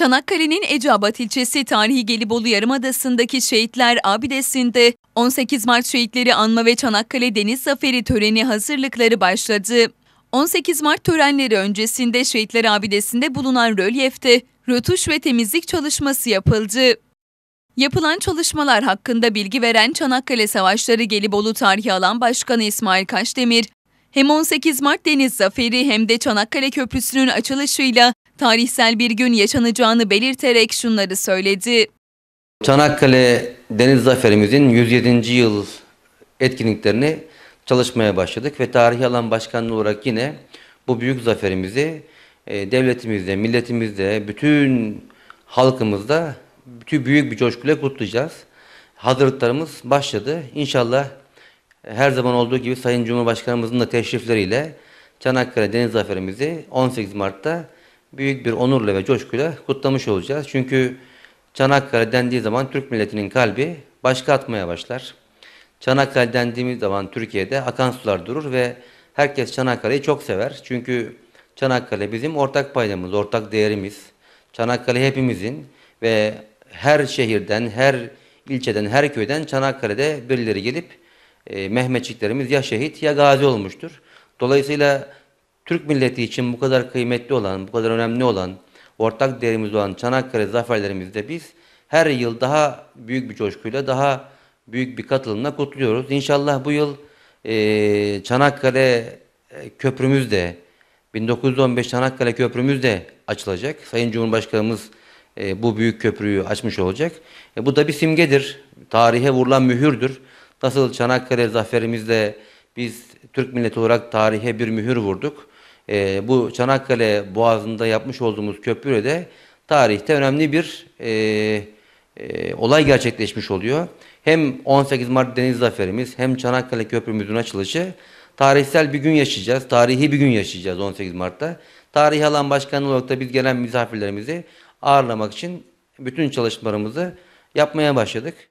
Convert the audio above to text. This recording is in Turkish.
Çanakkale'nin Eceabat ilçesi tarihi Gelibolu Yarımadası'ndaki Şehitler Abidesi'nde 18 Mart Şehitleri Anma ve Çanakkale Deniz Zaferi töreni hazırlıkları başladı. 18 Mart törenleri öncesinde Şehitler Abidesi'nde bulunan rölyefte rötuş ve temizlik çalışması yapıldı. Yapılan çalışmalar hakkında bilgi veren Çanakkale Savaşları Gelibolu Tarihi Alan Başkanı İsmail Kaşdemir, hem 18 Mart Deniz Zaferi hem de Çanakkale Köprüsü'nün açılışıyla tarihsel bir gün yaşanacağını belirterek şunları söyledi. Çanakkale Deniz Zaferimizin 107. yıl etkinliklerini çalışmaya başladık ve tarihi alan başkanlığı olarak yine bu büyük zaferimizi e, devletimizde, milletimizde, bütün halkımızda bütün büyük bir coşkuyla kutlayacağız. Hazırlıklarımız başladı. İnşallah her zaman olduğu gibi Sayın Cumhurbaşkanımızın da teşrifleriyle Çanakkale Deniz Zaferimizi 18 Mart'ta büyük bir onurla ve coşkuyla kutlamış olacağız. Çünkü Çanakkale dendiği zaman Türk milletinin kalbi başka atmaya başlar. Çanakkale dendiğimiz zaman Türkiye'de akan sular durur ve herkes Çanakkale'yi çok sever. Çünkü Çanakkale bizim ortak paydamız, ortak değerimiz. Çanakkale hepimizin ve her şehirden, her ilçeden, her köyden Çanakkale'de birileri gelip e, Mehmetçiklerimiz ya şehit ya gazi olmuştur. Dolayısıyla Türk milleti için bu kadar kıymetli olan, bu kadar önemli olan, ortak değerimiz olan Çanakkale zaferlerimizde biz her yıl daha büyük bir coşkuyla, daha büyük bir katılımla kutluyoruz. İnşallah bu yıl e, Çanakkale e, köprümüz de, 1915 Çanakkale köprümüz de açılacak. Sayın Cumhurbaşkanımız e, bu büyük köprüyü açmış olacak. E, bu da bir simgedir, tarihe vurulan mühürdür. Nasıl Çanakkale Zaferimizde biz Türk milleti olarak tarihe bir mühür vurduk e, bu Çanakkale Boğazı'nda yapmış olduğumuz köprüde de tarihte önemli bir e, e, olay gerçekleşmiş oluyor. Hem 18 Mart Deniz Zaferimiz hem Çanakkale Köprümüzün açılışı tarihsel bir gün yaşayacağız. Tarihi bir gün yaşayacağız 18 Mart'ta. Tarihi alan başkanı olarak da biz gelen misafirlerimizi ağırlamak için bütün çalışmalarımızı yapmaya başladık.